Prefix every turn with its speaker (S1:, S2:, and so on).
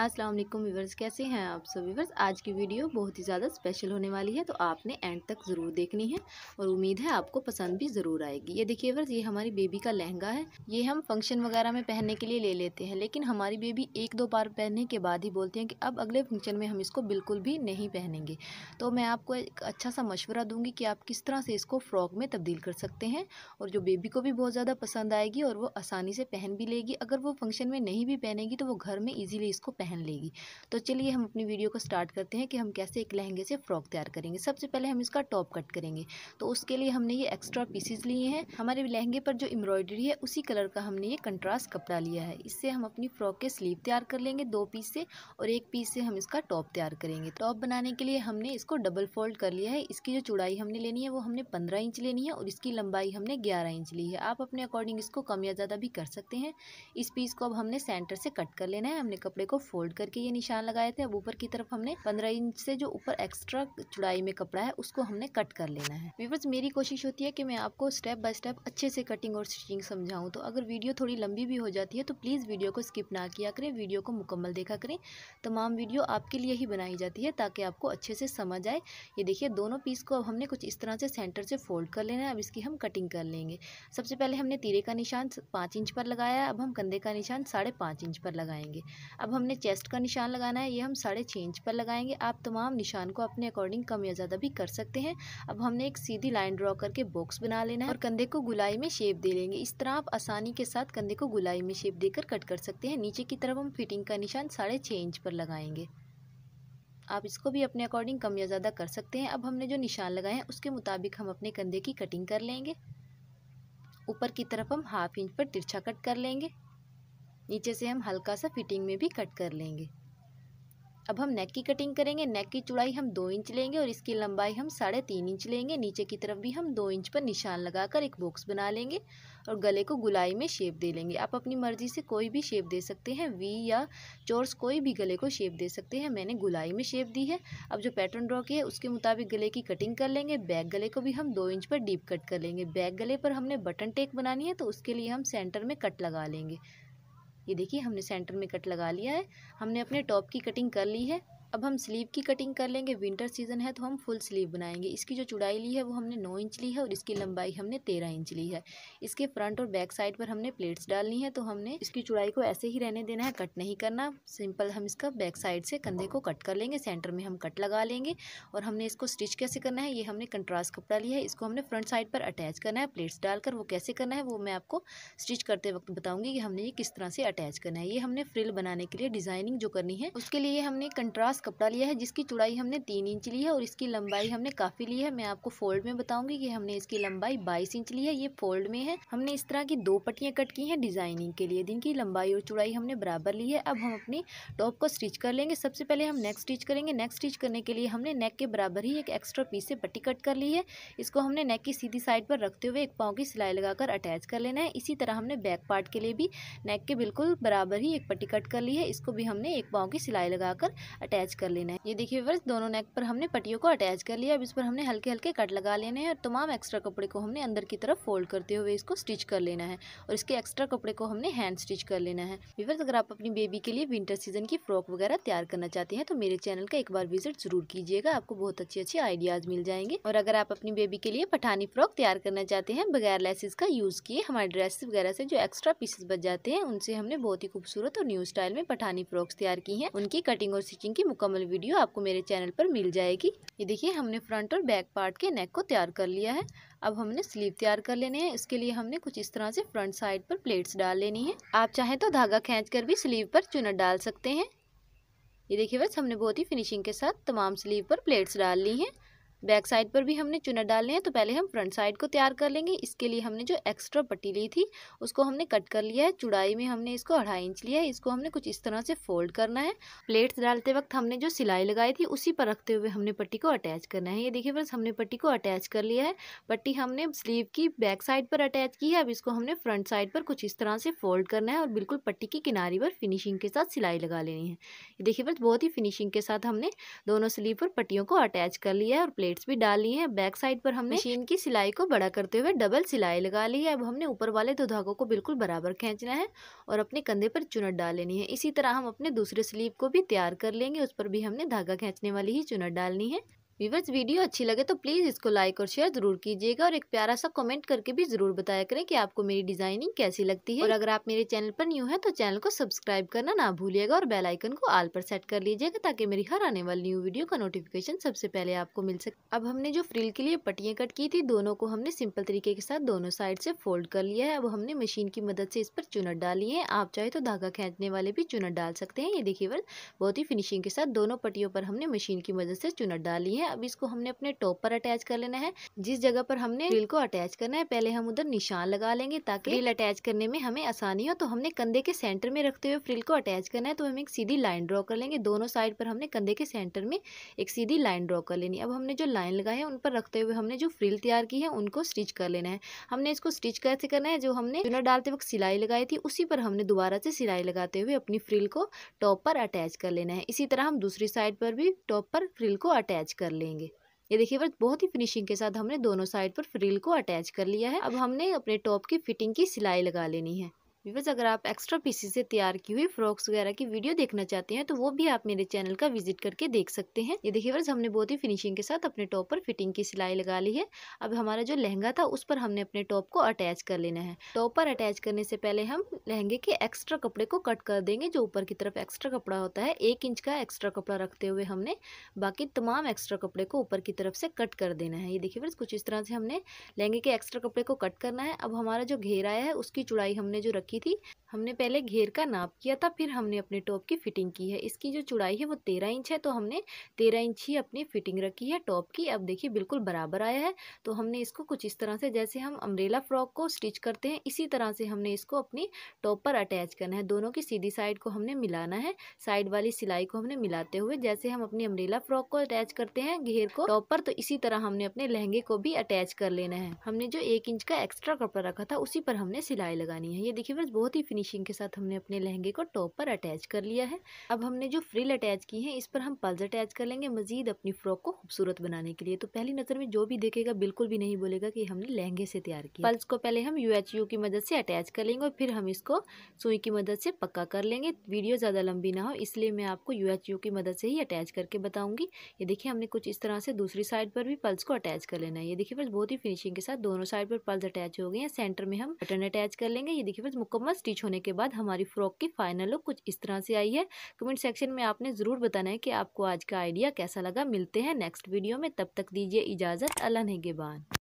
S1: अस्सलाम वालेकुम व्यूवर्स कैसे हैं आप सब व्यूवर्स आज की वीडियो बहुत ही ज़्यादा स्पेशल होने वाली है तो आपने एंड तक ज़रूर देखनी है और उम्मीद है आपको पसंद भी ज़रूर आएगी ये देखिए व्यूवर्स ये हमारी बेबी का लहंगा है ये हम फंक्शन वगैरह में पहनने के लिए ले लेते हैं लेकिन हमारी बेबी एक दो बार पहनने के बाद ही बोलते हैं कि अब अगले फंक्शन में हम इसको बिल्कुल भी नहीं पहनेंगे तो मैं आपको एक अच्छा सा मशवरा दूँगी कि आप किस तरह से इसको फ़्रॉक में तब्दील कर सकते हैं और जो बेबी को भी बहुत ज़्यादा पसंद आएगी और वो आसानी से पहन भी लेगी अगर वो फंक्शन में नहीं भी पहनेगी तो वो घर में ईजिली इसको पहन पहन लेगी तो चलिए हम अपनी वीडियो को स्टार्ट करते हैं कि हम कैसे एक लहंगे से फ्रॉक तैयार करेंगे सबसे पहले हम इसका टॉप कट करेंगे तो उसके लिए हमने ये एक्स्ट्रा पीसीज लिए हैं हमारे लहंगे पर जो एम्ब्रॉयडरी है उसी कलर का हमने ये कंट्रास्ट कपड़ा लिया है इससे हम अपनी फ्रॉक के स्लीव तैयार कर लेंगे दो पीस से और एक पीस से हम इसका टॉप तैयार करेंगे टॉप बनाने के लिए हमने इसको डबल फोल्ड कर लिया है इसकी जो चौड़ाई हमने लेनी है वो हमने पंद्रह इंच लेनी है और इसकी लंबाई हमने ग्यारह इंच ली है आप अपने अकॉर्डिंग इसको कम या ज़्यादा भी कर सकते हैं इस पीस को अब हमने सेंटर से कट कर लेना है हमने कपड़े को फोल्ड करके ये निशान लगाए थे अब ऊपर की तरफ हमने पंद्रह इंच से जो ऊपर एक्स्ट्रा चुड़ाई में कपड़ा है उसको हमने कट कर लेना है व्यूवर्स मेरी कोशिश होती है कि मैं आपको स्टेप बाय स्टेप अच्छे से कटिंग और स्टिचिंग समझाऊँ तो अगर वीडियो थोड़ी लंबी भी हो जाती है तो प्लीज़ वीडियो को स्किप ना किया करें वीडियो को मुकम्मल देखा करें तमाम वीडियो आपके लिए ही बनाई जाती है ताकि आपको अच्छे से समझ आए ये देखिए दोनों पीस को अब हमने कुछ इस तरह से सेंटर से फोल्ड कर लेना है अब इसकी हम कटिंग कर लेंगे सबसे पहले हमने तीरे का निशान पाँच इंच पर लगाया अब हम कंधे का निशान साढ़े पाँच इंच पर लगाएंगे अब हमने चेस्ट का निशान लगाना है ये हम साढ़े छः इंच पर लगाएंगे आप तमाम निशान को अपने अकॉर्डिंग कम या ज़्यादा भी कर सकते हैं अब हमने एक सीधी लाइन ड्रॉ करके बॉक्स बना लेना है और कंधे को गुलाई में शेप दे लेंगे इस तरह आप आसानी के साथ कंधे को गुलाई में शेप देकर कट कर सकते हैं नीचे की तरफ हम फिटिंग का निशान साढ़े छः इंच पर लगाएंगे आप इसको भी अपने अकॉर्डिंग कम या ज़्यादा कर सकते हैं अब हमने जो निशान लगाए हैं उसके मुताबिक हम अपने कंधे की कटिंग कर लेंगे ऊपर की तरफ हम हाफ इंच पर तिरछा कट कर लेंगे नीचे से हम हल्का सा फिटिंग में भी कट कर लेंगे अब हम नेक की कटिंग करेंगे नेक की चौड़ाई हम दो इंच लेंगे और इसकी लंबाई हम साढ़े तीन इंच लेंगे नीचे की तरफ भी हम दो इंच पर निशान लगाकर एक बॉक्स बना लेंगे और गले को गुलाई में शेप दे लेंगे आप अपनी मर्ज़ी से कोई भी शेप दे सकते हैं वी या चोर्स कोई भी गले को शेप दे सकते हैं मैंने गुलाई में शेप दी है अब जो पैटर्न ड्रॉ किया है उसके मुताबिक गले की कटिंग कर लेंगे बैक गले को भी हम दो इंच पर डीप कट कर लेंगे बैक गले पर हमने बटन टेक बनानी है तो उसके लिए हम सेंटर में कट लगा लेंगे ये देखिए हमने सेंटर में कट लगा लिया है हमने अपने टॉप की कटिंग कर ली है अब हम स्लीव की कटिंग कर लेंगे विंटर सीजन है तो हम फुल स्लीव बनाएंगे इसकी जो चुड़ाई ली है वो हमने नौ इंच ली है और इसकी लंबाई हमने तेरह इंच ली है इसके फ्रंट और बैक साइड पर हमने प्लेट्स डालनी है तो हमने इसकी चुड़ाई को ऐसे ही रहने देना है कट नहीं करना सिंपल हम इसका बैक साइड से कंधे को कट कर लेंगे सेंटर में हम कट लगा लेंगे और हमने इसको स्टिच कैसे करना है ये हमने कंट्रास्ट कपड़ा लिया है इसको हमने फ्रंट साइड पर अटैच करना है प्लेट्स डालकर वो कैसे करना है वो मैं आपको स्टिच करते वक्त बताऊँगी कि हमने ये किस तरह से अटैच करना है ये हमने फ्रिल बनाने के लिए डिज़ाइनिंग जो करनी है उसके लिए हमने कंट्रास्ट पास कपड़ा लिया है जिसकी चुड़ाई हमने तीन इंच ली है और इसकी लंबाई हमने काफ़ी ली है मैं आपको फोल्ड में बताऊंगी कि हमने इसकी लंबाई बाईस इंच ली है ये फोल्ड में है हमने इस तरह की दो पट्टियाँ कट की हैं डिज़ाइनिंग के लिए जिनकी लंबाई और चुड़ाई हमने बराबर ली है अब हम अपनी टॉप को स्टिच कर लेंगे सबसे पहले हम नेक स्टिच करेंगे नेक स्टिच करने के लिए हमने नेक के बराबर ही एक एक्स्ट्रा पीस से पट्टी कट कर ली है इसको हमने नेक की सीधी साइड पर रखते हुए एक पाँव की सिलाई लगाकर अटैच कर लेना है इसी तरह हमने बैक पार्ट के लिए भी नेक के बिल्कुल बराबर ही एक पट्टी कट कर ली है इसको भी हमने एक पाँव की सिलाई लगाकर अटैच अटैच कर लेना है ये देखिए विवर्स दोनों नेक पर हमने पट्टियों को अटैच कर लिया अब इस पर हमने हल्के हल्के कट लगा लेने हैं और तमाम एक्स्ट्रा कपड़े को हमने अंदर की तरफ फोल्ड करते हुए इसको स्टिच कर लेना है और इसके एक्स्ट्रा कपड़े को हमने हैंड स्टिच कर लेना है विवर्स अगर आप अपनी बेबी के लिए विंटर सीजन की फ्रॉक वगैरह तैयार करना चाहते हैं तो मेरे चैनल का एक बार विजिट जरूर कीजिएगा आपको बहुत अच्छे अच्छे आइडियाज मिल जाएंगे और अगर आप अपनी बेबी के लिए पठानी फ्रॉक तैयार करना चाहते हैं बगैर लेसेस का यूज़ किए हमारे ड्रेस वगैरह से जो एक्स्ट्रा पीसेस बच जाते हैं उनसे हमने बहुत ही खूबसूरत और न्यू स्टाइल में पठानी फ्रॉक्स तैयार की हैं उनकी कटिंग और स्टिचिंग की मुकम्मल वीडियो आपको मेरे चैनल पर मिल जाएगी ये देखिए हमने फ्रंट और बैक पार्ट के नेक को तैयार कर लिया है अब हमने स्लीव तैयार कर लेने हैं इसके लिए हमने कुछ इस तरह से फ्रंट साइड पर प्लेट्स डाल लेनी है आप चाहें तो धागा खींच भी स्लीव पर चुनट डाल सकते हैं ये देखिए बस हमने बहुत ही फिनिशिंग के साथ तमाम स्लीव पर प्लेट्स डाल ली हैं बैक साइड पर भी हमने चुनर डालने हैं तो पहले हम फ्रंट साइड को तैयार कर लेंगे इसके लिए हमने जो एक्स्ट्रा पट्टी ली थी उसको हमने कट कर लिया है चुड़ाई में हमने इसको अढ़ाई इंच लिया है इसको हमने कुछ इस तरह से फोल्ड करना है प्लेट्स डालते वक्त हमने जो सिलाई लगाई थी उसी पर रखते हुए हमने पट्टी को अटैच करना है ये देखिए फ्रेंड्स हमने पट्टी को अटैच कर लिया है पट्टी हमने स्लीव की बैक साइड पर अटैच की है अब इसको हमने फ्रंट साइड पर कुछ इस तरह से फोल्ड करना है और बिल्कुल पट्टी की किनारी पर फिनिशिंग के साथ सिलाई लगा लेनी है देखिए फ्रेंड्स बहुत ही फिनिशिंग के साथ हमने दोनों स्लीव पर पट्टियों को अटैच कर लिया है और प्लेट प्लेट्स भी डाल ली है बैक साइड पर हमने मशीन की सिलाई को बड़ा करते हुए डबल सिलाई लगा ली है अब हमने ऊपर वाले दो धागों को बिल्कुल बराबर खींचना है और अपने कंधे पर चुनट डाल लेनी है इसी तरह हम अपने दूसरे स्लीव को भी तैयार कर लेंगे उस पर भी हमने धागा खींचने वाली ही चुनट डालनी है व्यूवर्स वीडियो अच्छी लगे तो प्लीज़ इसको लाइक और शेयर ज़रूर कीजिएगा और एक प्यारा सा कमेंट करके भी ज़रूर बताया करें कि आपको मेरी डिज़ाइनिंग कैसी लगती है और अगर आप मेरे चैनल पर न्यू है तो चैनल को सब्सक्राइब करना ना भूलिएगा और बेलाइकन को आल पर सेट कर लीजिएगा ताकि मेरी हर आने वाली न्यू वीडियो का नोटिफिकेशन सबसे पहले आपको मिल सके अब हमने जो फ्रिल के लिए पट्टियाँ कट की थी दोनों को हमने सिंपल तरीके के साथ दोनों साइड से फोल्ड कर लिया है अब हमने मशीन की मदद से इस पर चुनट डाली है आप चाहे तो धागा खींचने वाले भी चुनट डाल सकते हैं ये देखिए बहुत ही फिनिशिंग के साथ दोनों पट्टियों पर हमने मशीन की मदद से चुनट डाली है अब इसको हमने अपने टॉप पर अटैच कर लेना है जिस जगह पर हमने फ्रिल को अटैच करना है पहले हम उधर निशान लगा लेंगे ताकि फ्रिल अटैच करने में हमें आसानी हो तो हमने कंधे के सेंटर में रखते हुए फ्रिल को अटैच करना है तो हम एक सीधी लाइन ड्रॉ कर लेंगे दोनों साइड पर हमने कंधे के सेंटर में एक सीधी लाइन ड्रॉ कर लेनी अब हमने जो लाइन लगाई है उन पर रखते हुए हमने जो फ्रिल तैयार की है उनको स्टिच कर लेना है हमने इसको स्टिच कैसे करना है जो हमने चुनर डालते वक्त सिलाई लगाई थी उसी पर हमने दोबारा से सिलाई लगाते हुए अपनी फ्रिल को टॉप पर अटैच कर लेना है इसी तरह हम दूसरी साइड पर भी टॉप पर फ्रिल को अटैच कर लें लेंगे ये देखिए बस बहुत ही फिनिशिंग के साथ हमने दोनों साइड पर फ्रिल को अटैच कर लिया है अब हमने अपने टॉप की फिटिंग की सिलाई लगा लेनी है व्यूवर्स अगर आप एक्स्ट्रा पीसीस से तैयार की हुई फ्रॉक्स वगैरह की वीडियो देखना चाहते हैं तो वो भी आप मेरे चैनल का विजिट करके देख सकते हैं ये देखिए वर्ष हमने बहुत ही फिनिशिंग के साथ अपने टॉप पर फिटिंग की सिलाई लगा ली है अब हमारा जो लहंगा था उस पर हमने अपने टॉप को अटैच कर लेना है टॉप पर अटैच करने से पहले हम लहंगे के एक्स्ट्रा कपड़े को कट कर देंगे जो ऊपर की तरफ एक्स्ट्रा कपड़ा होता है एक इंच का एक्स्ट्रा कपड़ा रखते हुए हमने बाकी तमाम एक्स्ट्रा कपड़े को ऊपर की तरफ से कट कर देना है ये देखिए वर्ष कुछ इस तरह से हमने लहंगे के एक्स्ट्रा कपड़े को कट करना है अब हमारा जो घेराया है उसकी चुड़ाई हमने जो रखी रखी थी हमने पहले घेर का नाप किया था फिर हमने अपने टॉप की फिटिंग की है इसकी जो चुड़ाई है वो तेरह इंच है तो हमने तेरह इंच ही अपनी फिटिंग रखी है टॉप की अब देखिए बिल्कुल बराबर आया है तो हमने इसको कुछ इस तरह से जैसे हम अम्ब्रेला फ्रॉक को स्टिच करते हैं इसी तरह से हमने इसको अपनी टॉप पर अटैच करना है दोनों की सीधी साइड को हमने मिलाना है साइड वाली सिलाई को हमने मिलाते हुए जैसे हम अपनी अम्ब्रेला फ्रॉक को अटैच करते हैं घेर को टॉप पर तो इसी तरह हमने अपने लहंगे को भी अटैच कर लेना है हमने जो एक इंच का एक्स्ट्रा कपड़ा रखा था उसी पर हमने सिलाई लगानी है ये देखिए बस बहुत ही फिनिशिंग के साथ हमने अपने लहंगे को टॉप पर अटैच कर लिया है अब हमने जो फ्रिल अटैच की है इस पर हम पल्स अटैच कर लेंगे मजीद अपनी फ्रॉक को खूबसूरत बनाने के लिए तो पहली नज़र में जो भी देखेगा बिल्कुल भी नहीं बोलेगा कि हमने लहंगे से तैयार किया पल्स को पहले हम यू की मदद से अटैच कर लेंगे और फिर हम इसको सुई की मदद से पक्का कर लेंगे वीडियो ज़्यादा लंबी ना हो इसलिए मैं आपको यू की मदद से ही अटैच करके बताऊंगी ये देखिए हमने कुछ इस तरह से दूसरी साइड पर भी पल्स को अटैच कर लेना है ये देखिए बस बहुत ही फिनिशिंग के साथ दोनों साइड पर पल्स अटैच हो गए हैं सेंटर में हम बटन अटैच कर लेंगे ये देखिए बस मुकम्मल स्टिच होने के बाद हमारी फ़्रॉक की फाइनल लुक कुछ इस तरह से आई है कमेंट सेक्शन में आपने ज़रूर बताना है कि आपको आज का आइडिया कैसा लगा मिलते हैं नेक्स्ट वीडियो में तब तक दीजिए इजाज़त अल्लाह नेगेबान